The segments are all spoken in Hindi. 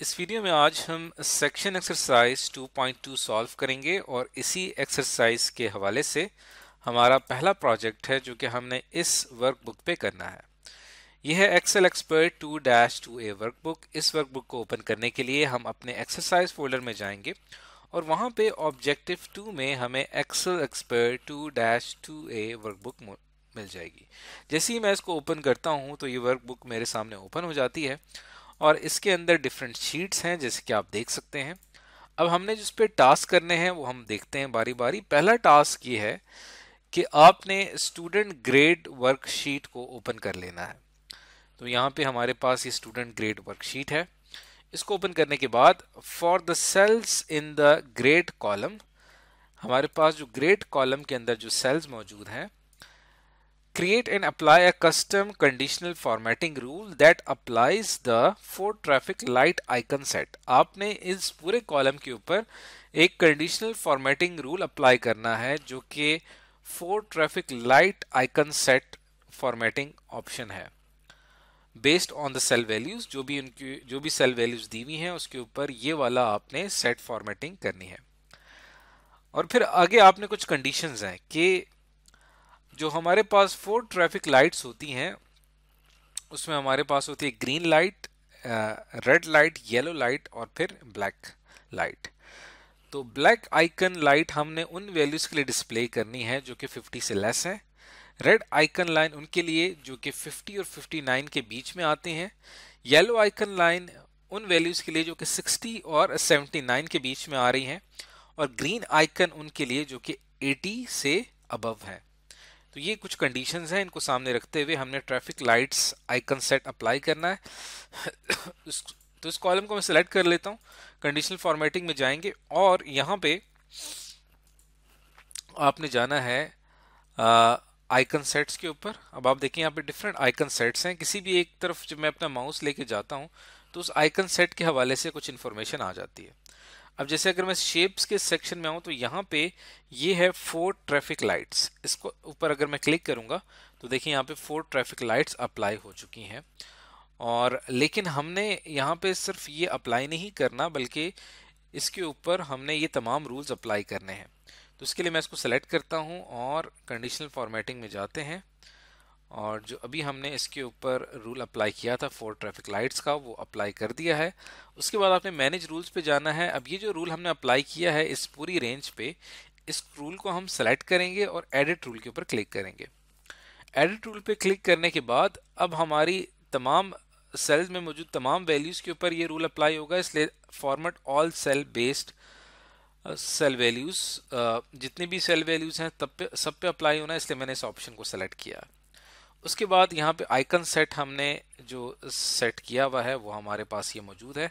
इस वीडियो में आज हम सेक्शन एक्सरसाइज 2.2 सॉल्व करेंगे और इसी एक्सरसाइज के हवाले से हमारा पहला प्रोजेक्ट है जो कि हमने इस वर्कबुक पे करना है यह है Excel expert two dash two A workbook इस वर्कबुक को ओपन करने के लिए हम अपने एक्सरसाइज फोल्डर में जाएंगे और वहाँ पे ऑब्जेक्टिव टू में हमें Excel expert two dash two A workbook मिल जाएगी जैसे ही मैं इसको ओपन करता हूँ तो ये वर्कबुक मेरे सामने ओपन हो जाती है और इसके अंदर डिफरेंट शीट्स हैं जैसे कि आप देख सकते हैं अब हमने जिस पे टास्क करने हैं वो हम देखते हैं बारी बारी पहला टास्क ये है कि आपने स्टूडेंट ग्रेड वर्कशीट को ओपन कर लेना है तो यहाँ पे हमारे पास ये स्टूडेंट ग्रेड वर्कशीट है इसको ओपन करने के बाद for the cells in the grade column हमारे पास जो ग्रेड कॉलम के अंदर जो सेल्स मौजूद हैं create and apply a custom conditional formatting rule that applies the for traffic light icon set आपने इस पूरे कॉलम के ऊपर एक कंडीशनल फॉर्मेटिंग रूल अप्लाई करना है जो कि four traffic light icon set formatting option है based on the cell values जो भी उनकी जो भी सेल वैल्यूज दी हुई हैं उसके ऊपर ये वाला आपने सेट फॉर्मेटिंग करनी है और फिर आगे आपने कुछ कंडीशंस हैं कि जो हमारे पास फोर ट्रैफिक लाइट्स होती हैं उसमें हमारे पास होती है green light red light yellow light और फिर ब्लैक लाइट तो ब्लैक आइकन लाइट हमने उन वैल्यूज़ के लिए डिस्प्ले करनी है जो कि 50 से लेस है रेड आइकन लाइन उनके लिए जो कि 50 और 59 के बीच में आते हैं येलो आइकन लाइन उन वैल्यूज़ के लिए जो कि 60 और 79 के बीच में आ रही हैं और ग्रीन आइकन उनके लिए जो कि 80 से अबव है तो ये कुछ कंडीशंस हैं इनको सामने रखते हुए हमने traffic lights icon set apply करना है तो इस कॉलम को मैं सिलेक्ट कर लेता हूँ कंडीशनल फॉर्मेटिंग में जाएंगे और यहाँ पे आपने जाना है आइकन सेट्स के ऊपर अब आप देखें यहाँ पे डिफरेंट आइकन सेट्स हैं किसी भी एक तरफ जब मैं अपना माउस लेके जाता हूँ तो उस आइकन सेट के हवाले से कुछ इन्फॉर्मेशन आ जाती है अब जैसे अगर मैं शेप्स के सेक्शन में आऊँ तो यहाँ पे ये है फोर ट्रैफिक लाइट्स इसको ऊपर अगर मैं क्लिक करूँगा तो देखिए यहाँ पे फोर ट्रैफिक लाइट्स अप्लाई हो चुकी हैं और लेकिन हमने यहाँ पे सिर्फ ये अप्लाई नहीं करना बल्कि इसके ऊपर हमने ये तमाम रूल्स अप्लाई करने हैं तो इसके लिए मैं इसको सेलेक्ट करता हूँ और कंडीशनल फॉर्मेटिंग में जाते हैं और जो अभी हमने इसके ऊपर रूल अप्लाई किया था फोर ट्रैफिक लाइट्स का वो अप्लाई कर दिया है उसके बाद आपने मैनेज रूल्स पे जाना है अब ये जो रूल हमने अप्लाई किया है इस पूरी रेंज पे इस रूल को हम सेलेक्ट करेंगे और एडिट रूल के ऊपर क्लिक करेंगे एडिट रूल पे क्लिक करने के बाद अब हमारी तमाम सेल्स में मौजूद तमाम वैल्यूज़ के ऊपर ये रूल अप्लाई होगा इसलिए format all cell based cell values जितने भी सेल वैल्यूज़ हैं तब पे सब पे अप्लाई होना है इसलिए मैंने इस ऑप्शन को सेलेक्ट किया उसके बाद यहाँ पे आइकन सेट हमने जो सेट किया हुआ है वो हमारे पास ये मौजूद है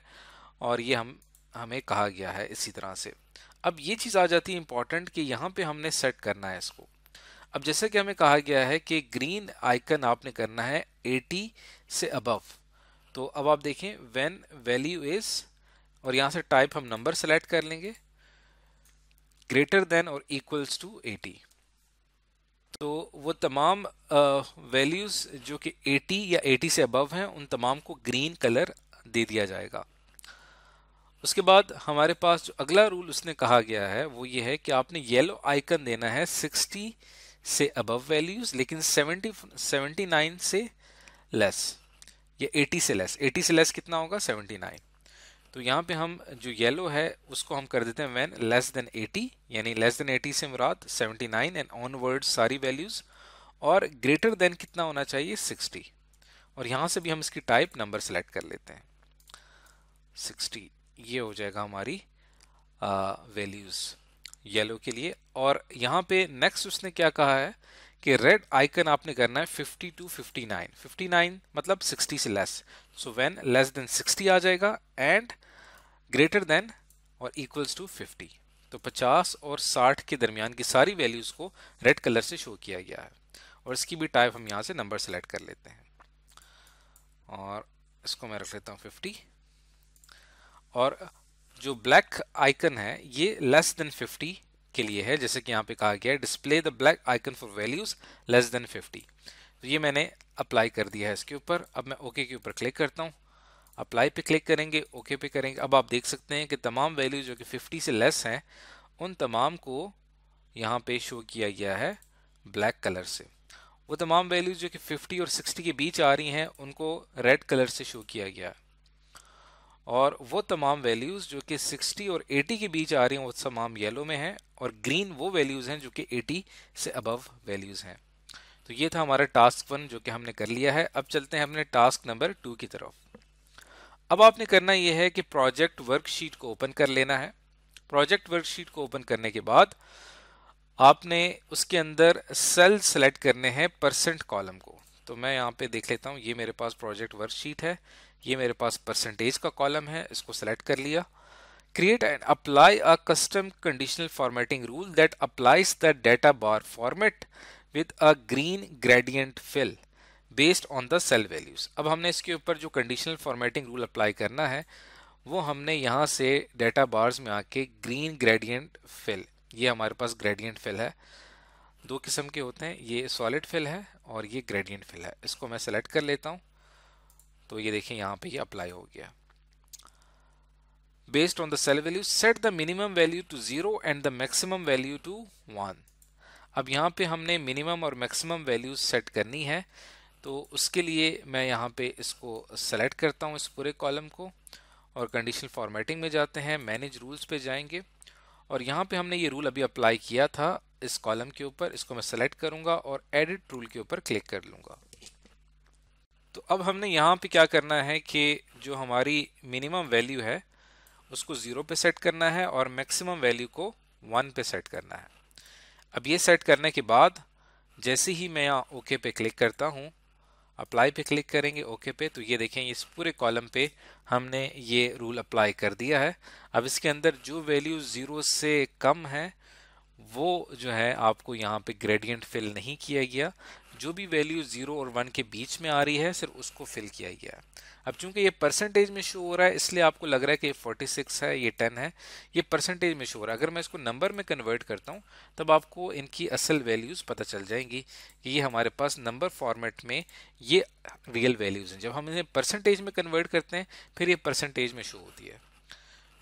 और ये हम हमें कहा गया है इसी तरह से अब ये चीज़ आ जाती है इम्पॉर्टेंट कि यहाँ पे हमने सेट करना है इसको अब जैसे कि हमें कहा गया है कि ग्रीन आइकन आपने करना है 80 से अबव तो अब आप देखें वेन वैल्यू इज़ और यहाँ से टाइप हम नंबर सेलेक्ट कर लेंगे ग्रेटर देन और इक्वल्स टू एटी तो वो तमाम वैल्यूज़ जो कि 80 या 80 से अबव हैं उन तमाम को ग्रीन कलर दे दिया जाएगा उसके बाद हमारे पास जो अगला रूल उसने कहा गया है वो ये है कि आपने येलो आइकन देना है 60 से अबव वैल्यूज़ लेकिन 70 79 से लेस या 80 से लेस 80 से लेस कितना होगा 79 तो यहाँ पे हम जो येलो है उसको हम कर देते हैं वैन लेस देन 80 यानी लेस देन 80 से मुराद 79 एंड ऑनवर्ड सारी वैल्यूज़ और ग्रेटर देन कितना होना चाहिए 60 और यहाँ से भी हम इसकी टाइप नंबर सेलेक्ट कर लेते हैं 60 ये हो जाएगा हमारी वैल्यूज़ येलो के लिए और यहाँ पे नेक्स्ट उसने क्या कहा है कि रेड आइकन आपने करना है 50 टू 59 59 मतलब 60 से less so when less than 60 आ जाएगा एंड ग्रेटर देन और इक्वल्स टू 50 तो 50 और 60 के दरमियान की सारी वैल्यूज़ को रेड कलर से शो किया गया है और इसकी भी टाइप हम यहाँ से नंबर सेलेक्ट कर लेते हैं और इसको मैं रख लेता हूँ फिफ्टी और जो ब्लैक आइकन है ये लेस देन फिफ्टी के लिए है जैसे कि यहाँ पे कहा गया है display the black icon for values less than 50 तो ये मैंने अप्लाई कर दिया है इसके ऊपर अब मैं ओके के ऊपर क्लिक करता हूँ अप्लाई पे क्लिक करेंगे ओके पे करेंगे अब आप देख सकते हैं कि तमाम वैल्यूज जो कि 50 से लेस हैं उन तमाम को यहाँ पे शो किया गया है ब्लैक कलर से वो तमाम वैल्यूज जो कि 50 और 60 के बीच आ रही हैं उनको रेड कलर से शो किया गया है और वो तमाम वैल्यूज़ जो कि 60 और 80 के बीच आ रही हैं वो तमाम येलो में हैं और ग्रीन वो वैल्यूज़ हैं जो कि एटी से अबव वैल्यूज़ हैं तो ये था हमारा टास्क वन जो कि हमने कर लिया है अब चलते हैं अपने टास्क नंबर टू की तरफ अब आपने करना ये है कि प्रोजेक्ट वर्कशीट को ओपन कर लेना है प्रोजेक्ट वर्कशीट को ओपन करने के बाद आपने उसके अंदर सेल सेलेक्ट करने हैं परसेंट कॉलम को तो मैं यहाँ पे देख लेता हूँ ये मेरे पास प्रोजेक्ट वर्कशीट है ये मेरे पास परसेंटेज का कॉलम है इसको सेलेक्ट कर लिया create and apply a custom conditional formatting rule that applies the data bar format with a green gradient fill based on the cell values. अब हमने इसके ऊपर जो conditional formatting rule apply करना है वो हमने यहाँ से data bars में आके green gradient fill ये हमारे पास gradient fill है दो किस्म के होते हैं ये solid fill है और ये gradient fill है इसको मैं select कर लेता हूँ तो ये देखें यहाँ पे ये यह apply हो गया based on the cell value set the minimum value to 0 and the maximum value to 1 अब यहाँ पे हमने मिनिमम और मैक्सिमम वैल्यू सेट करनी है तो उसके लिए मैं यहाँ पे इसको सेलेक्ट करता हूँ इस पूरे कॉलम को और कंडीशनल फॉर्मेटिंग में जाते हैं मैनेज रूल्स पे जाएंगे और यहाँ पे हमने ये रूल अभी अप्लाई किया था इस कॉलम के ऊपर इसको मैं सेलेक्ट करूँगा और एडिट रूल के ऊपर क्लिक कर लूँगा तो अब हमने यहाँ पे क्या करना है कि जो हमारी मिनिमम वैल्यू है उसको ज़ीरो पे सेट करना है और मैक्सिमम वैल्यू को वन पे सेट करना है अब ये सेट करने के बाद जैसे ही मैं यहाँ ओके पे क्लिक करता हूँ अप्लाई पे क्लिक करेंगे ओके पे तो ये देखें इस पूरे कॉलम पे हमने ये रूल अप्लाई कर दिया है अब इसके अंदर जो वैल्यू ज़ीरो से कम है वो जो है आपको यहाँ पे ग्रेडियंट फिल नहीं किया गया जो भी वैल्यू ज़ीरो और वन के बीच में आ रही है सिर्फ उसको फिल किया गया है अब चूंकि ये परसेंटेज में शो हो रहा है इसलिए आपको लग रहा है कि ये 46 है ये 10 है ये परसेंटेज में शो हो रहा है अगर मैं इसको नंबर में कन्वर्ट करता हूँ तब आपको इनकी असल वैल्यूज़ पता चल जाएंगी कि ये हमारे पास नंबर फॉर्मेट में ये रियल वैल्यूज़ हैं जब हम इन्हें परसेंटेज में कन्वर्ट करते हैं फिर ये परसेंटेज में शो होती है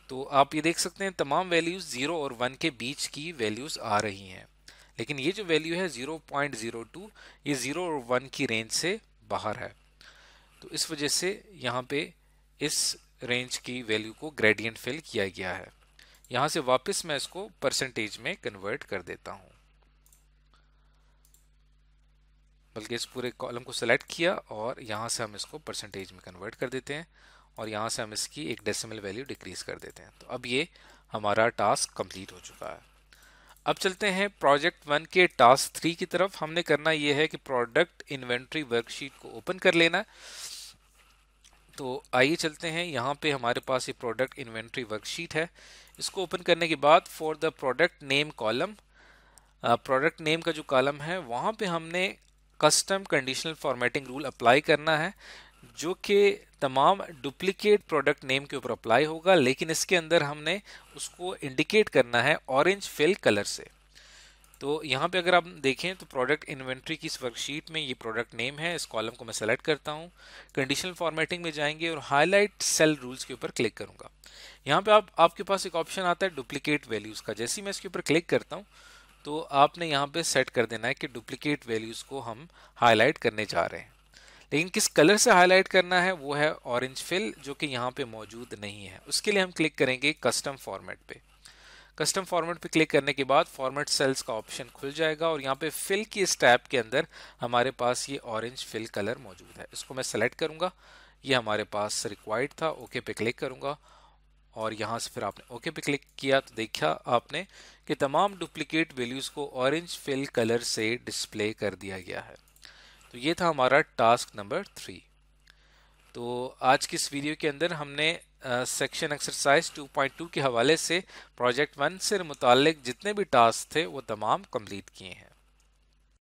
तो आप ये देख सकते हैं तमाम वैल्यूज़ ज़ीरो और वन के बीच की वैल्यूज़ आ रही हैं लेकिन ये जो वैल्यू है 0.02 ये ज़ीरो और वन की रेंज से बाहर है तो इस वजह से यहाँ पे इस रेंज की वैल्यू को ग्रेडियंट फिल किया गया है यहाँ से वापस मैं इसको परसेंटेज में कन्वर्ट कर देता हूँ बल्कि इस पूरे कॉलम को सेलेक्ट किया और यहाँ से हम इसको परसेंटेज में कन्वर्ट कर देते हैं और यहाँ से हम इसकी एक डेसिमल वैल्यू डिक्रीज कर देते हैं तो अब ये हमारा टास्क कंप्लीट हो चुका है अब चलते हैं प्रोजेक्ट वन के टास्क थ्री की तरफ हमने करना ये है कि प्रोडक्ट इन्वेंट्री वर्कशीट को ओपन कर लेना है तो आइए चलते हैं यहाँ पे हमारे पास ये प्रोडक्ट इन्वेंट्री वर्कशीट है इसको ओपन करने के बाद for the product name column product name का जो कॉलम है वहाँ पे हमने custom conditional formatting rule apply करना है जो कि तमाम डुप्लीकेट प्रोडक्ट नेम के ऊपर अप्लाई होगा लेकिन इसके अंदर हमने उसको इंडिकेट करना है ऑरेंज फिल कलर से तो यहाँ पे अगर आप देखें तो प्रोडक्ट इन्वेंट्री की इस वर्कशीट में ये प्रोडक्ट नेम है इस कॉलम को मैं सेलेक्ट करता हूँ कंडीशनल फॉर्मेटिंग में जाएंगे और हाईलाइट सेल रूल्स के ऊपर क्लिक करूँगा यहाँ पे आप आपके पास एक ऑप्शन आता है डुप्लीकेट वैल्यूज़ का जैसे ही मैं इसके ऊपर क्लिक करता हूँ तो आपने यहाँ पे सेट कर देना है कि डुप्लीकेट वैल्यूज़ को हम हाईलाइट करने जा रहे हैं लेकिन किस कलर से हाईलाइट करना है वो है ऑरेंज फिल जो कि यहाँ पे मौजूद नहीं है उसके लिए हम क्लिक करेंगे कस्टम फॉर्मेट पे कस्टम फॉर्मेट पे क्लिक करने के बाद फॉर्मेट सेल्स का ऑप्शन खुल जाएगा और यहाँ पे फिल की इस टैब के अंदर हमारे पास ये ऑरेंज फिल कलर मौजूद है इसको मैं सेलेक्ट करूँगा ये हमारे पास रिक्वायर्ड था ओके पे क्लिक करूँगा और यहाँ से फिर आपने ओके पे क्लिक किया तो देखा आपने कि तमाम डुप्लीकेट वैल्यूज़ को ऑरेंज फिल कलर से डिस्प्ले कर दिया गया है तो ये था हमारा टास्क नंबर थ्री तो आज की इस वीडियो के अंदर हमने सेक्शन एक्सरसाइज 2.2 के हवाले से प्रोजेक्ट वन से मुतल जितने भी टास्क थे वो तमाम कम्प्लीट किए हैं